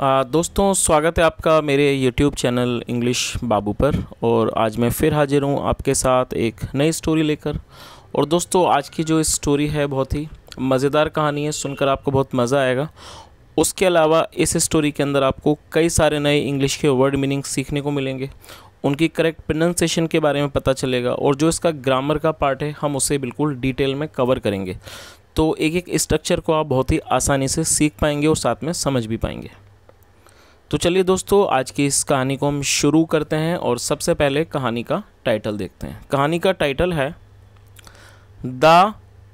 आ, दोस्तों स्वागत है आपका मेरे YouTube चैनल इंग्लिश बाबू पर और आज मैं फिर हाजिर हूँ आपके साथ एक नई स्टोरी लेकर और दोस्तों आज की जो स्टोरी है बहुत ही मज़ेदार कहानी है सुनकर आपको बहुत मज़ा आएगा उसके अलावा इस स्टोरी के अंदर आपको कई सारे नए इंग्लिश के वर्ड मीनिंग सीखने को मिलेंगे उनकी करेक्ट प्रोनाउंसिएशन के बारे में पता चलेगा और जो इसका ग्रामर का पार्ट है हम उसे बिल्कुल डिटेल में कवर करेंगे तो एक एक स्ट्रक्चर को आप बहुत ही आसानी से सीख पाएंगे और साथ में समझ भी पाएंगे तो चलिए दोस्तों आज की इस कहानी को हम शुरू करते हैं और सबसे पहले कहानी का टाइटल देखते हैं कहानी का टाइटल है the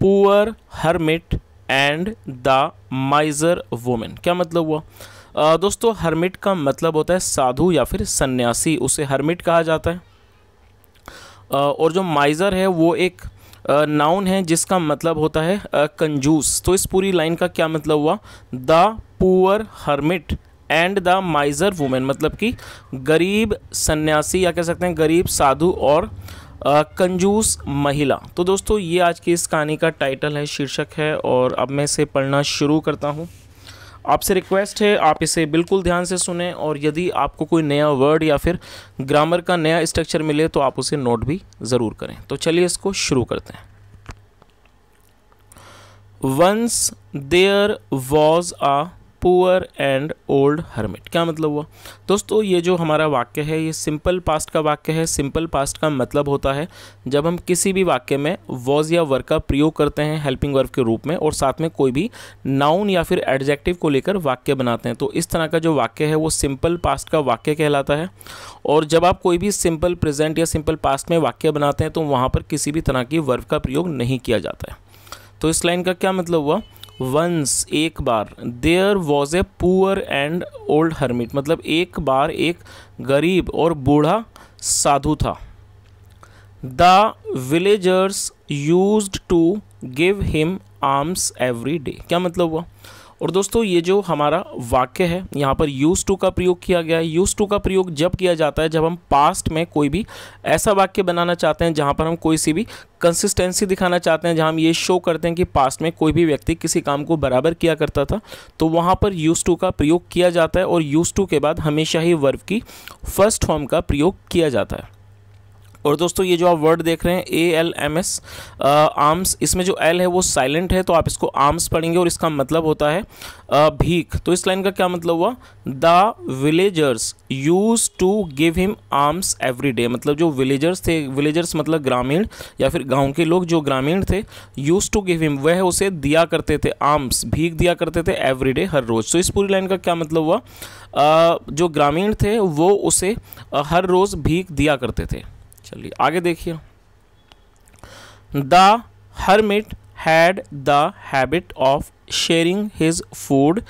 poor hermit and the miser woman क्या मतलब हुआ आ, दोस्तों हरमिट का मतलब होता है साधु या फिर सन्यासी उसे हरमिट कहा जाता है आ, और जो माइजर है वो एक नाउन है जिसका मतलब होता है कंजूस तो इस पूरी लाइन का क्या मतलब हुआ the poor hermit and the miser woman मतलब कि गरीब सन्यासी या कह सकते हैं गरीब साधु और आ, कंजूस महिला तो दोस्तों ये आज की इस कहानी का टाइटल है शीर्षक है और अब मैं इसे पढ़ना शुरू करता हूँ आपसे रिक्वेस्ट है आप इसे बिल्कुल ध्यान से सुने और यदि आपको कोई नया वर्ड या फिर ग्रामर का नया स्ट्रक्चर मिले तो आप उसे नोट भी ज़रूर करें तो चलिए इसको शुरू करते हैं once there was a poor and old hermit क्या मतलब हुआ दोस्तों ये जो हमारा वाक्य है ये सिंपल पास्ट का वाक्य है सिंपल पास्ट का मतलब होता है जब हम किसी भी वाक्य में वॉज या वर्क का प्रयोग करते हैं हेल्पिंग वर्क के रूप में और साथ में कोई भी नाउन या फिर एडजेक्टिव को लेकर वाक्य बनाते हैं तो इस तरह का जो वाक्य है वो सिंपल पास्ट का वाक्य कहलाता है और जब आप कोई भी सिंपल प्रेजेंट या सिंपल पास्ट में वाक्य बनाते हैं तो वहाँ पर किसी भी तरह की वर्क का प्रयोग नहीं किया जाता है तो इस लाइन का क्या मतलब हुआ वंस एक बार there was a poor and old hermit मतलब एक बार एक गरीब और बूढ़ा साधु था the villagers use to give him alms every day क्या मतलब हुआ और दोस्तों ये जो हमारा वाक्य है यहाँ पर यूज़ टू का प्रयोग किया गया है यूज़ टू का प्रयोग जब किया जाता है जब हम पास्ट में कोई भी ऐसा वाक्य बनाना चाहते हैं जहाँ पर हम कोई सी भी कंसिस्टेंसी दिखाना चाहते हैं जहाँ हम ये शो करते हैं कि पास्ट में कोई भी व्यक्ति किसी काम को बराबर किया करता था तो वहाँ पर यूज़ टू का प्रयोग किया जाता है और यूज़ टू के बाद हमेशा ही वर्ब की फर्स्ट फॉर्म का प्रयोग किया जाता है और दोस्तों ये जो आप वर्ड देख रहे हैं A L M S alms इसमें जो एल है वो साइलेंट है तो आप इसको आर्म्स पढ़ेंगे और इसका मतलब होता है आ, भीख तो इस लाइन का क्या मतलब हुआ the villagers use to give him alms every day मतलब जो विलेजर्स थे विलेजर्स मतलब ग्रामीण या फिर गाँव के लोग जो ग्रामीण थे यूज टू गिव हिम वह उसे दिया करते थे आर्म्स भीख दिया करते थे एवरी डे हर रोज़ तो इस पूरी लाइन का क्या मतलब हुआ आ, जो ग्रामीण थे वो उसे हर रोज़ भीख दिया करते थे चलिए आगे देखिए the hermit had the habit of sharing his food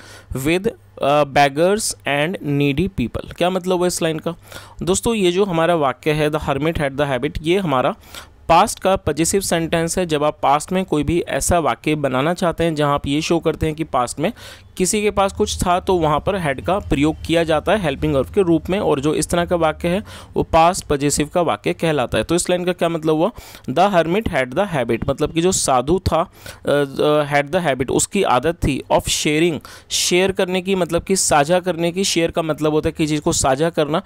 with beggars and needy people क्या मतलब हुआ इस लाइन का दोस्तों ये जो हमारा वाक्य है the hermit had the habit ये हमारा पास्ट का पजेसिव सेंटेंस है जब आप पास्ट में कोई भी ऐसा वाक्य बनाना चाहते हैं जहां आप ये शो करते हैं कि पास्ट में किसी के पास कुछ था तो वहाँ पर हेड का प्रयोग किया जाता है हेल्पिंग वर्ब के रूप में और जो इस तरह का वाक्य है वो पास पजेसिव का वाक्य कहलाता है तो इस लाइन का क्या मतलब हुआ the hermit had the habit मतलब कि जो साधु था हैड द हैबिट उसकी आदत थी ऑफ शेयरिंग शेयर करने की मतलब कि साझा करने की शेयर का मतलब होता है कि चीज़ को साझा करना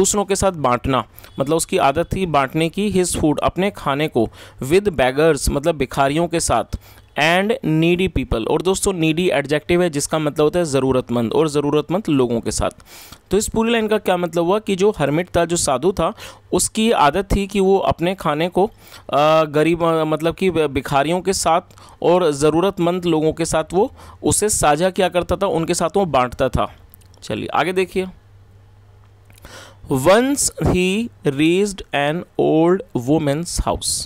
दूसरों के साथ बांटना मतलब उसकी आदत थी बांटने की हिज फूड अपने खाने को विद बैगर्स मतलब भिखारियों के साथ एंड नीडी पीपल और दोस्तों नीडी एडजेक्टिव है जिसका मतलब होता है ज़रूरतमंद और ज़रूरतमंद लोगों के साथ तो इस पूरी लाइन का क्या मतलब हुआ कि जो हर्मिट था जो साधु था उसकी आदत थी कि वो अपने खाने को गरीब मतलब कि भिखारियों के साथ और ज़रूरतमंद लोगों के साथ वो उसे साझा किया करता था उनके साथ वो बांटता था चलिए आगे देखिए once he reached an old woman's house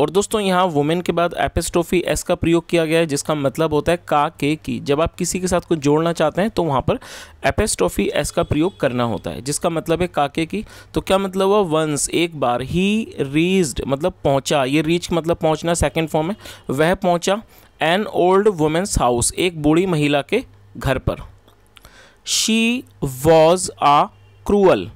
और दोस्तों यहाँ वुमेन के बाद एपिस्टोफी एस का प्रयोग किया गया है जिसका मतलब होता है का के की जब आप किसी के साथ कुछ जोड़ना चाहते हैं तो वहाँ पर एपेस्टोफी एस का प्रयोग करना होता है जिसका मतलब है काके की तो क्या मतलब हुआ वंस एक बार ही रीज्ड मतलब पहुँचा ये रीच मतलब पहुँचना सेकेंड फॉर्म है वह पहुँचा एन ओल्ड वुमेंस हाउस एक बूढ़ी महिला के घर पर she was a cruel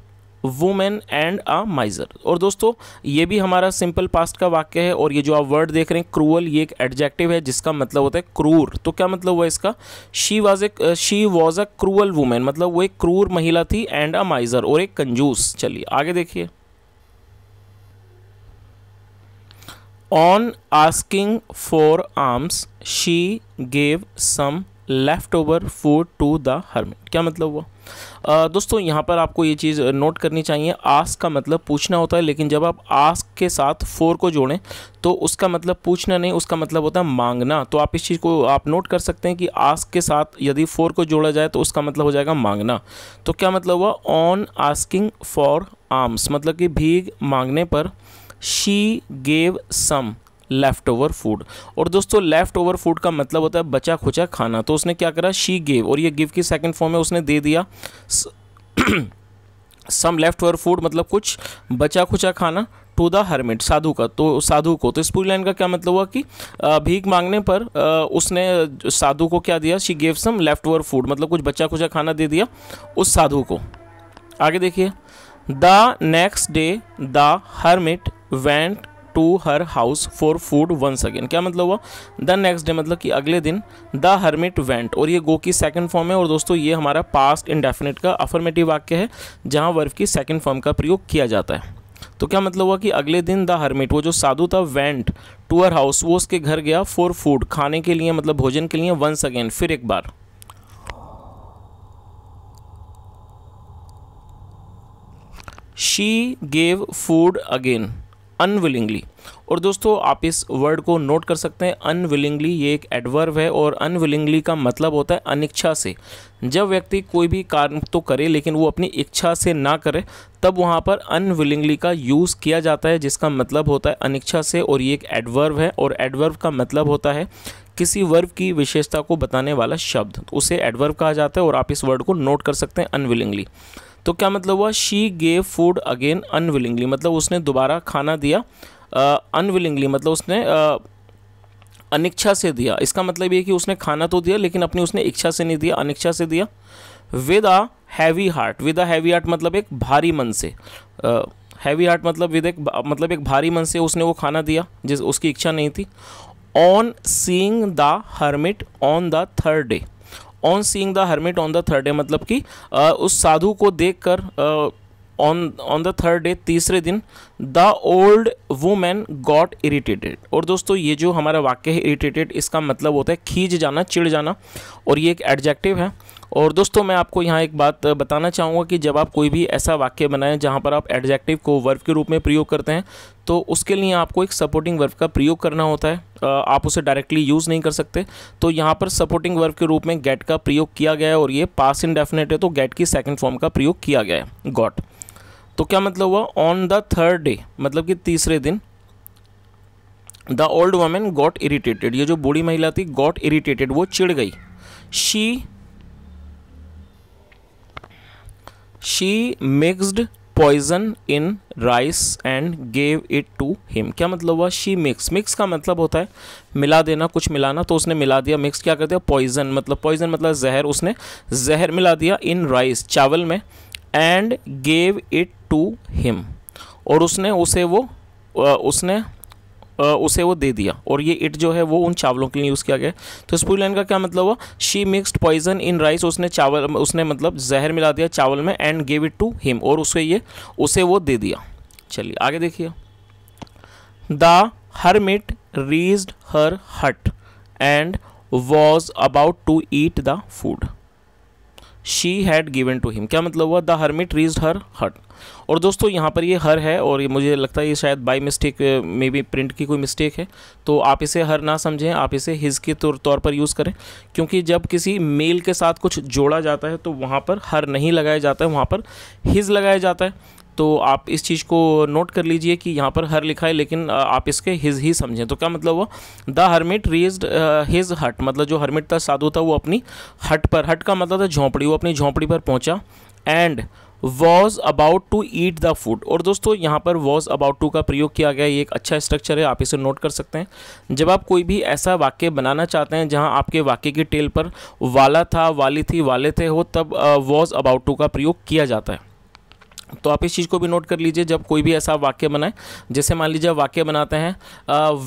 woman and a miser और दोस्तों ये भी हमारा सिंपल पास्ट का वाक्य है और ये जो आप वर्ड देख रहे हैं क्रूअल ये एक एडजेक्टिव है जिसका मतलब होता है क्रूर तो क्या मतलब हुआ इसका she was a she was a cruel woman मतलब वो एक क्रूर महिला थी एंड अ माइजर और एक कंजूस चलिए आगे देखिए on asking for alms she gave some leftover food to the hermit क्या मतलब हुआ आ, दोस्तों यहाँ पर आपको ये चीज़ नोट करनी चाहिए आस्क का मतलब पूछना होता है लेकिन जब आप आस्क के साथ फोर को जोड़ें तो उसका मतलब पूछना नहीं उसका मतलब होता है मांगना तो आप इस चीज़ को आप नोट कर सकते हैं कि आस्क के साथ यदि फोर को जोड़ा जाए तो उसका मतलब हो जाएगा मांगना तो क्या मतलब हुआ ऑन आस्किंग फॉर आर्म्स मतलब कि भीग मांगने पर she gave some leftover food और दोस्तों लेफ़्ट ओवर फूड का मतलब होता है बचा खुचा खाना तो उसने क्या करा शी गेव और ये गिव की सेकंड फॉर्म है उसने दे दिया सम लेफ्ट ओवर फूड मतलब कुछ बचा खुचा खाना टू द हर्मिट साधु का तो साधु को तो इस पूरी लाइन का क्या मतलब हुआ कि भीख मांगने पर उसने साधु को क्या दिया she gave some leftover food मतलब कुछ बच्चा खुचा खाना दे दिया उस साधु को आगे देखिए the next day the hermit went to her house for food once again क्या मतलब हुआ द नेक्स्ट डे मतलब कि अगले दिन द हर्मिट वेंट और ये गो की सेकंड फॉर्म है और दोस्तों ये हमारा पास्ट इंडेफिनेट का अफर्मेटिव वाक्य है जहाँ वर्फ की सेकंड फॉर्म का प्रयोग किया जाता है तो क्या मतलब हुआ कि अगले दिन द हर्मिट वो जो साधु था वेंट टू हर हाउस वो उसके घर गया फॉर फूड खाने के लिए मतलब भोजन के लिए वंस अगेन फिर एक बार she gave food again unwillingly और दोस्तों आप इस वर्ड को नोट कर सकते हैं अनविलिंगली ये एक एडवर्व है और अनविलिंगली का मतलब होता है अनिच्छा से जब व्यक्ति कोई भी कार्य तो करे लेकिन वो अपनी इच्छा से ना करे तब वहाँ पर अनविलिंगली का यूज़ किया जाता है जिसका मतलब होता है अनिच्छा से और ये एक एडवर्व है और एडवर्व का मतलब होता है किसी वर्व की विशेषता को बताने वाला शब्द तो उसे एडवर्व कहा जाता है और आप इस वर्ड को नोट कर सकते हैं अनविलिंगली तो क्या मतलब हुआ she gave food again unwillingly मतलब उसने दोबारा खाना दिया अनविलिंगली uh, मतलब उसने uh, अनिच्छा से दिया इसका मतलब ये कि उसने खाना तो दिया लेकिन अपनी उसने इच्छा से नहीं दिया अनिच्छा से दिया with a heavy heart with a heavy heart मतलब एक भारी मन से हैवी हार्ट मतलब विद एक मतलब एक भारी मन से उसने वो खाना दिया जिस उसकी इच्छा नहीं थी on seeing the hermit on the third day on seeing the hermit on the third day मतलब कि उस साधु को देख कर on on the third day तीसरे दिन the old woman got irritated और दोस्तों ये जो हमारा वाक्य है इरिटेटेड इसका मतलब होता है खींच जाना चिढ़ जाना और ये एक एडजेक्टिव है और दोस्तों मैं आपको यहाँ एक बात बताना चाहूँगा कि जब आप कोई भी ऐसा वाक्य बनाएं जहाँ पर आप एडजेक्टिव को वर्ब के रूप में प्रयोग करते हैं तो उसके लिए आपको एक सपोर्टिंग वर्ब का प्रयोग करना होता है आप उसे डायरेक्टली यूज़ नहीं कर सकते तो यहाँ पर सपोर्टिंग वर्ब के रूप में गेट का प्रयोग किया गया है और ये पास इनडेफिनेट है तो गेट की सेकेंड फॉर्म का प्रयोग किया गया है गॉट तो क्या मतलब हुआ ऑन द थर्ड डे मतलब कि तीसरे दिन the old women got irritated ये जो बूढ़ी महिला थी गॉट इरीटेटेड वो चिड़ गई she she mixed poison in rice and gave it to him क्या मतलब हुआ शी मिक्स मिक्स का मतलब होता है मिला देना कुछ मिलाना तो उसने मिला दिया मिक्स क्या कर दिया पॉइजन मतलब पॉइजन मतलब जहर उसने जहर मिला दिया इन राइस चावल में and gave it to him और उसने उसे वो उसने उसे वो दे दिया और ये इट जो है वो उन चावलों के लिए यूज़ किया गया तो इस पूरी लाइन का क्या मतलब हुआ she mixed poison in rice उसने चावल उसने मतलब जहर मिला दिया चावल में and gave it to him और उसे ये उसे वो दे दिया चलिए आगे देखिए the hermit reached her hut and was about to eat the food she had given to him क्या मतलब हुआ द मिट रीज हर हट और दोस्तों यहाँ पर ये हर है और ये मुझे लगता है ये शायद by mistake may be print की कोई मिस्टेक है तो आप इसे हर ना समझें आप इसे हिज के तौर तौर पर यूज़ करें क्योंकि जब किसी मेल के साथ कुछ जोड़ा जाता है तो वहाँ पर हर नहीं लगाया जाता है वहाँ पर हिज लगाया जाता है तो आप इस चीज़ को नोट कर लीजिए कि यहाँ पर हर लिखा है लेकिन आप इसके हिज ही समझें तो क्या मतलब हुआ the hermit raised his hut मतलब जो हरमिट था साधु था वो अपनी हट पर हट का मतलब था झोंपड़ी वो अपनी झोंपड़ी पर पहुँचा and was about to eat the food और दोस्तों यहाँ पर वॉज अबाउट टू का प्रयोग किया गया ये एक अच्छा स्ट्रक्चर है आप इसे नोट कर सकते हैं जब आप कोई भी ऐसा वाक्य बनाना चाहते हैं जहाँ आपके वाक्य की टेल पर वाला था वाली थी वाले थे हो तब वॉज अबाउट टू का प्रयोग किया जाता है तो आप इस चीज़ को भी नोट कर लीजिए जब कोई भी ऐसा वाक्य बनाए जैसे मान लीजिए वाक्य बनाते हैं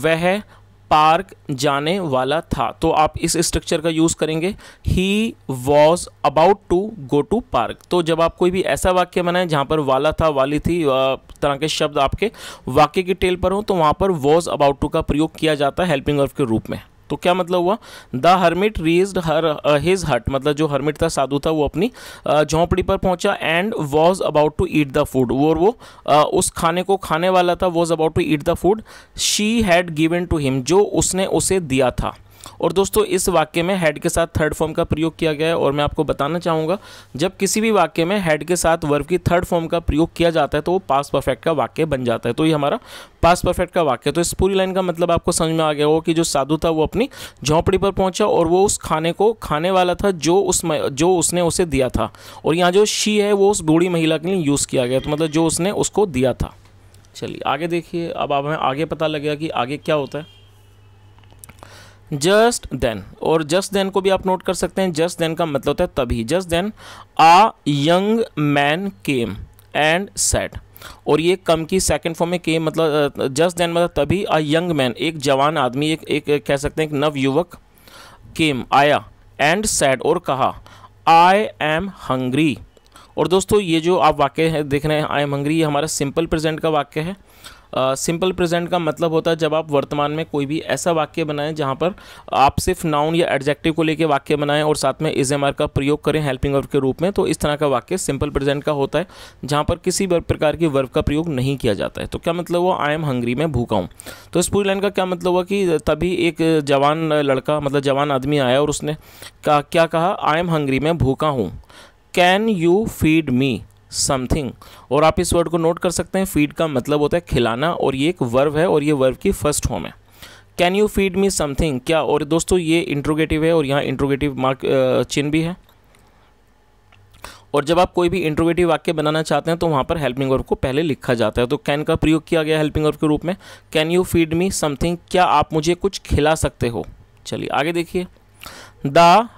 वह पार्क जाने वाला था तो आप इस स्ट्रक्चर का यूज़ करेंगे he was about to go to park तो जब आप कोई भी ऐसा वाक्य बनाएं जहाँ पर वाला था वाली थी तरह के शब्द आपके वाक्य की टेल पर हों तो वहाँ पर वॉज अबाउट टू का प्रयोग किया जाता है हेल्पिंग ऑफ के रूप में तो क्या मतलब हुआ the hermit reached her his hut मतलब जो हर्मिट था साधु था वो अपनी uh, झोंपड़ी पर पहुंचा and was about to eat the food और वो आ, uh, उस खाने को खाने वाला था was about to eat the food she had given to him जो उसने उसे दिया था और दोस्तों इस वाक्य में हेड के साथ थर्ड फॉर्म का प्रयोग किया गया है और मैं आपको बताना चाहूँगा जब किसी भी वाक्य में हैड के साथ वर्ब की थर्ड फॉर्म का प्रयोग किया जाता है तो वो पास परफेक्ट का वाक्य बन जाता है तो ये हमारा पास परफेक्ट का वाक्य तो इस पूरी लाइन का मतलब आपको समझ में आ गया हो कि जो साधु था वो अपनी झोंपड़ी पर पहुँचा और वो उस खाने को खाने वाला था जो उस जो उसने उसे दिया था और यहाँ जो शी है वो उस बूढ़ी महिला के लिए यूज़ किया गया तो मतलब जो उसने उसको दिया था चलिए आगे देखिए अब आप हमें आगे पता लगेगा कि आगे क्या होता है जस्ट देन और जस्ट देन को भी आप नोट कर सकते हैं जस्ट देन का मतलब होता है तभी just then a young man came and sat और ये कम की सेकंड फॉर्म में केम मतलब जस्ट देन मतलब तभी आ यंग मैन एक जवान आदमी एक, एक कह सकते हैं एक नवयुवक केम आया एंड सैड और कहा आई एम हंग्री और दोस्तों ये जो आप वाक्य है देख रहे हैं आई एम हंग्री ये हमारा सिंपल प्रेजेंट का वाक्य है सिंपल प्रेजेंट का मतलब होता है जब आप वर्तमान में कोई भी ऐसा वाक्य बनाएं जहाँ पर आप सिर्फ नाउन या एडजेक्टिव को लेकर वाक्य बनाएं और साथ में इज एम आर का प्रयोग करें हेल्पिंग वर्ब के रूप में तो इस तरह का वाक्य सिंपल प्रेजेंट का होता है जहाँ पर किसी प्रकार की वर्ब का प्रयोग नहीं किया जाता है तो क्या मतलब हुआ आई एम हंग्री मैं भूखा हूँ तो इस पूरी लाइन का क्या मतलब हुआ कि तभी एक जवान लड़का मतलब जवान आदमी आया और उसने का क्या कहा आई एम हंग्री मैं भूखा हूँ can you feed me something और आप इस वर्ड को नोट कर सकते हैं फीड का मतलब होता है खिलाना और ये एक वर्व है और ये वर्व की फर्स्ट होम है can you feed me something क्या और दोस्तों ये इंट्रोगेटिव है और यहाँ इंट्रोगेटिव मार्क चिन्ह भी है और जब आप कोई भी इंट्रोगेटिव वाक्य बनाना चाहते हैं तो वहाँ पर हेल्पिंग वर्ब को पहले लिखा जाता है तो कैन का प्रयोग किया गया हेल्पिंग वर्ब के रूप में can you feed me something क्या आप मुझे कुछ खिला सकते हो चलिए आगे देखिए the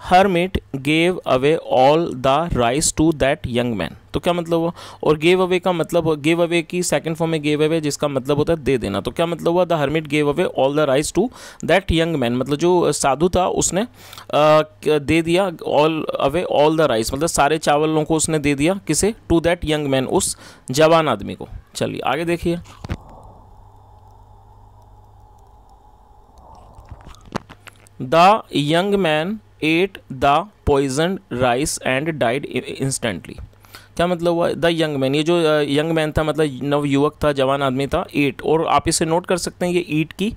hermit gave away all the rice to that young man तो क्या मतलब हुआ और गेव अवे का मतलब गेव अवे की सेकेंड फॉर्म में गेव अवे जिसका मतलब होता है दे देना तो क्या मतलब हुआ the hermit gave away all the rice to that young man मतलब जो साधु था उसने दे दिया all away all the rice मतलब सारे चावलों को उसने दे दिया किसे टू दैट यंग मैन उस जवान आदमी को चलिए आगे देखिए The young man ate the poisoned rice and died instantly. क्या मतलब हुआ द यंग मैन ये जो यंग मैन था मतलब नव युवक था जवान आदमी था ईट और आप इसे नोट कर सकते हैं ये ईट की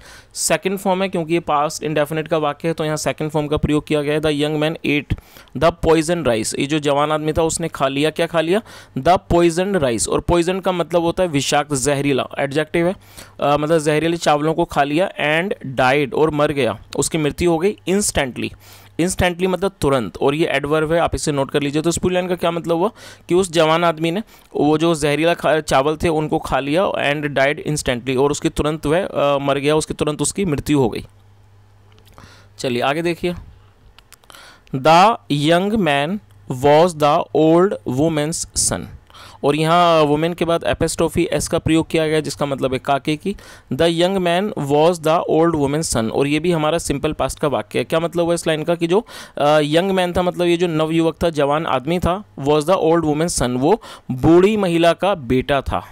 सेकंड फॉर्म है क्योंकि ये पास्ट इंडेफिनेट का वाक्य है तो यहाँ सेकंड फॉर्म का प्रयोग किया गया है the young man eat the poison rice ये जो जवान आदमी था उसने खा लिया क्या खा लिया द पॉइजन राइस और पॉइजन का मतलब होता है विषाक्त जहरीला एडजेक्टिव है आ, मतलब जहरीले चावलों को खा लिया एंड डाइड और मर गया उसकी मृत्यु हो गई इंस्टेंटली इंस्टेंटली मतलब तुरंत और ये एडवर्व है आप इसे नोट कर लीजिए तो इस पूरी लाइन का क्या मतलब हुआ कि उस जवान आदमी ने वो जो जहरीला चावल थे उनको खा लिया एंड डाइड इंस्टेंटली और उसकी तुरंत वह मर गया उसकी तुरंत उसकी मृत्यु हो गई चलिए आगे देखिए the young man was the old woman's son और यहाँ वुमेन के बाद एपेस्टोफी एस का प्रयोग किया गया जिसका मतलब है काके की the young man was the old woman son और ये भी हमारा सिंपल पास्ट का वाक्य है क्या मतलब हुआ इस लाइन का कि जो यंग मैन था मतलब ये जो नवयुवक था जवान आदमी था was the old woman son वो बूढ़ी महिला का बेटा था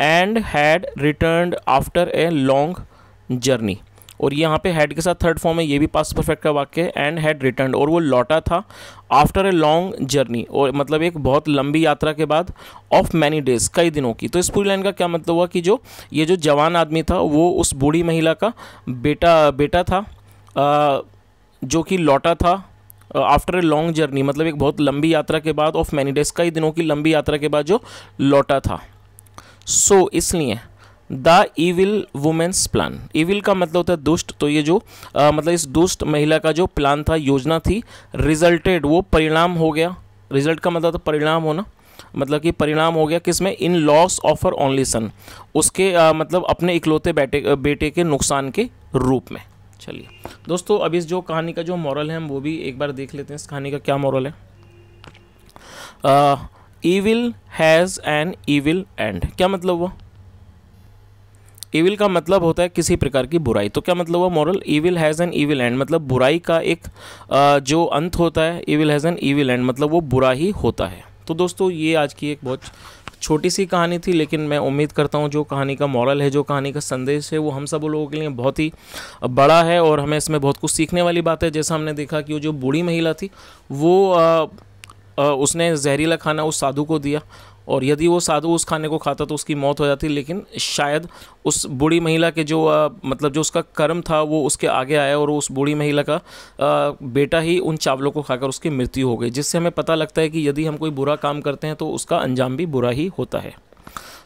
and had return after a long journey और यहाँ पे हैड के साथ थर्ड फॉर्म है ये भी पास परफेक्ट का वाक्य है एंड हैड रिटर्न और वो लौटा था आफ्टर ए लॉन्ग जर्नी और मतलब एक बहुत लंबी यात्रा के बाद ऑफ मैनी डेज कई दिनों की तो इस पूरी लाइन का क्या मतलब हुआ कि जो ये जो जवान आदमी था वो उस बूढ़ी महिला का बेटा बेटा था आ, जो कि लौटा था आफ्टर ए लॉन्ग जर्नी मतलब एक बहुत लंबी यात्रा के बाद ऑफ मैनी डेज कई दिनों की लंबी यात्रा के बाद जो लौटा था सो so, इसलिए the evil woman's plan evil का मतलब होता है दुष्ट तो ये जो आ, मतलब इस दुष्ट महिला का जो प्लान था योजना थी रिजल्टेड वो परिणाम हो गया रिजल्ट का मतलब तो परिणाम होना मतलब कि परिणाम हो गया किसमें in loss of her only son उसके आ, मतलब अपने इकलौते बेटे बेटे के नुकसान के रूप में चलिए दोस्तों अब इस जो कहानी का जो मॉरल है हम वो भी एक बार देख लेते हैं इस कहानी का क्या मॉरल है evil has an evil end क्या मतलब हुआ ईविल का मतलब होता है किसी प्रकार की बुराई तो क्या मतलब हुआ moral evil has an evil end मतलब बुराई का एक जो अंत होता है evil has an evil end मतलब वो बुरा ही होता है तो दोस्तों ये आज की एक बहुत छोटी सी कहानी थी लेकिन मैं उम्मीद करता हूँ जो कहानी का मॉरल है जो कहानी का संदेश है वो हम सब लोगों के लिए बहुत ही बड़ा है और हमें इसमें बहुत कुछ सीखने वाली बात है जैसा हमने देखा कि वो जो बूढ़ी महिला थी वो आ, आ, उसने जहरीला खाना उस साधु को दिया और यदि वो साधु उस खाने को खाता तो उसकी मौत हो जाती लेकिन शायद उस बूढ़ी महिला के जो आ, मतलब जो उसका कर्म था वो उसके आगे आया और उस बूढ़ी महिला का आ, बेटा ही उन चावलों को खाकर उसकी मृत्यु हो गई जिससे हमें पता लगता है कि यदि हम कोई बुरा काम करते हैं तो उसका अंजाम भी बुरा ही होता है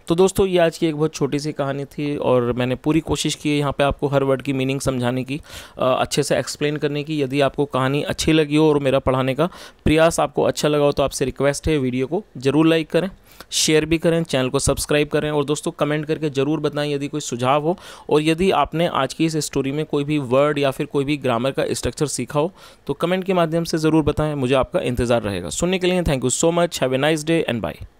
तो दोस्तों ये आज की एक बहुत छोटी सी कहानी थी और मैंने पूरी कोशिश की है यहाँ पर आपको हर वर्ड की मीनिंग समझाने की अच्छे से एक्सप्लेन करने की यदि आपको कहानी अच्छी लगी हो और मेरा पढ़ाने का प्रयास आपको अच्छा लगा हो तो आपसे रिक्वेस्ट है वीडियो को ज़रूर लाइक करें शेयर भी करें चैनल को सब्सक्राइब करें और दोस्तों कमेंट करके ज़रूर बताएं यदि कोई सुझाव हो और यदि आपने आज की इस स्टोरी में कोई भी वर्ड या फिर कोई भी ग्रामर का स्ट्रक्चर सीखा हो तो कमेंट के माध्यम से ज़रूर बताएं मुझे आपका इंतज़ार रहेगा सुनने के लिए thank you so much have a nice day and bye